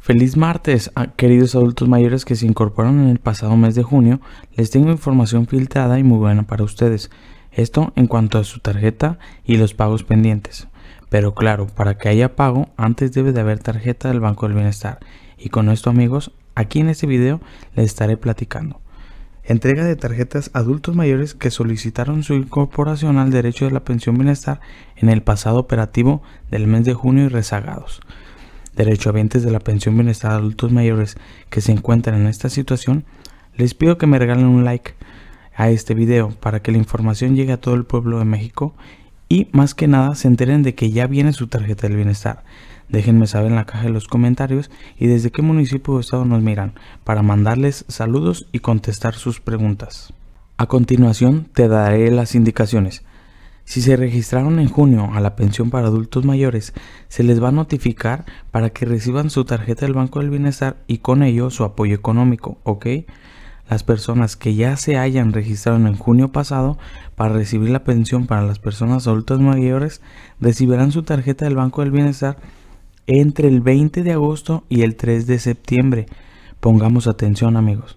Feliz martes, ah, queridos adultos mayores que se incorporaron en el pasado mes de junio. Les tengo información filtrada y muy buena para ustedes. Esto en cuanto a su tarjeta y los pagos pendientes. Pero claro, para que haya pago, antes debe de haber tarjeta del Banco del Bienestar. Y con esto amigos, aquí en este video les estaré platicando. Entrega de tarjetas a adultos mayores que solicitaron su incorporación al derecho de la pensión bienestar en el pasado operativo del mes de junio y rezagados derechohabientes de la pensión bienestar de adultos mayores que se encuentran en esta situación, les pido que me regalen un like a este video para que la información llegue a todo el pueblo de México y más que nada se enteren de que ya viene su tarjeta del bienestar. Déjenme saber en la caja de los comentarios y desde qué municipio o estado nos miran para mandarles saludos y contestar sus preguntas. A continuación te daré las indicaciones. Si se registraron en junio a la pensión para adultos mayores, se les va a notificar para que reciban su tarjeta del Banco del Bienestar y con ello su apoyo económico, ¿ok? Las personas que ya se hayan registrado en junio pasado para recibir la pensión para las personas adultas mayores recibirán su tarjeta del Banco del Bienestar entre el 20 de agosto y el 3 de septiembre. Pongamos atención amigos.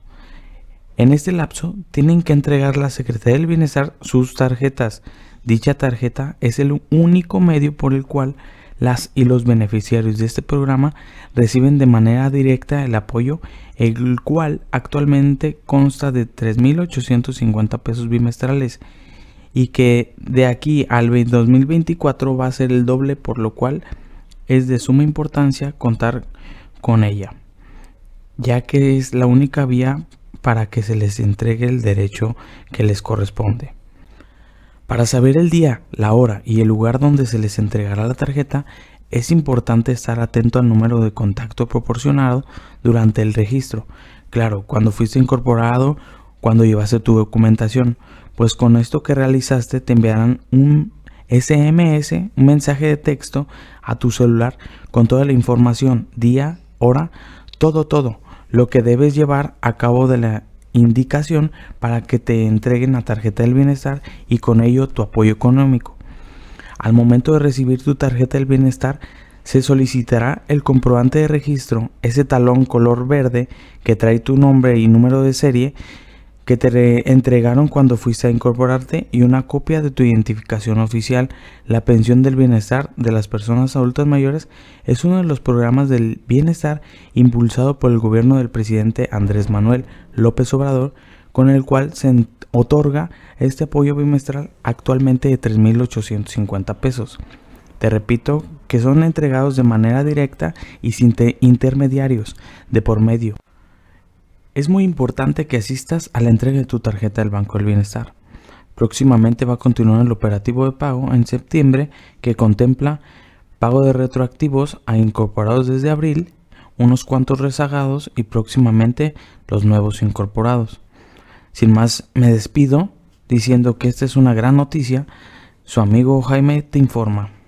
En este lapso tienen que entregar la Secretaría del Bienestar sus tarjetas Dicha tarjeta es el único medio por el cual las y los beneficiarios de este programa reciben de manera directa el apoyo, el cual actualmente consta de 3.850 pesos bimestrales y que de aquí al 2024 va a ser el doble, por lo cual es de suma importancia contar con ella, ya que es la única vía para que se les entregue el derecho que les corresponde. Para saber el día, la hora y el lugar donde se les entregará la tarjeta, es importante estar atento al número de contacto proporcionado durante el registro. Claro, cuando fuiste incorporado, cuando llevaste tu documentación, pues con esto que realizaste te enviarán un SMS, un mensaje de texto a tu celular con toda la información, día, hora, todo, todo, lo que debes llevar a cabo de la indicación para que te entreguen la tarjeta del bienestar y con ello tu apoyo económico. Al momento de recibir tu tarjeta del bienestar, se solicitará el comprobante de registro, ese talón color verde que trae tu nombre y número de serie que te entregaron cuando fuiste a incorporarte y una copia de tu identificación oficial. La pensión del bienestar de las personas adultas mayores es uno de los programas del bienestar impulsado por el gobierno del presidente Andrés Manuel López Obrador, con el cual se otorga este apoyo bimestral actualmente de 3.850 pesos. Te repito que son entregados de manera directa y sin intermediarios de por medio. Es muy importante que asistas a la entrega de tu tarjeta del Banco del Bienestar. Próximamente va a continuar el operativo de pago en septiembre que contempla pago de retroactivos a incorporados desde abril, unos cuantos rezagados y próximamente los nuevos incorporados. Sin más, me despido diciendo que esta es una gran noticia. Su amigo Jaime te informa.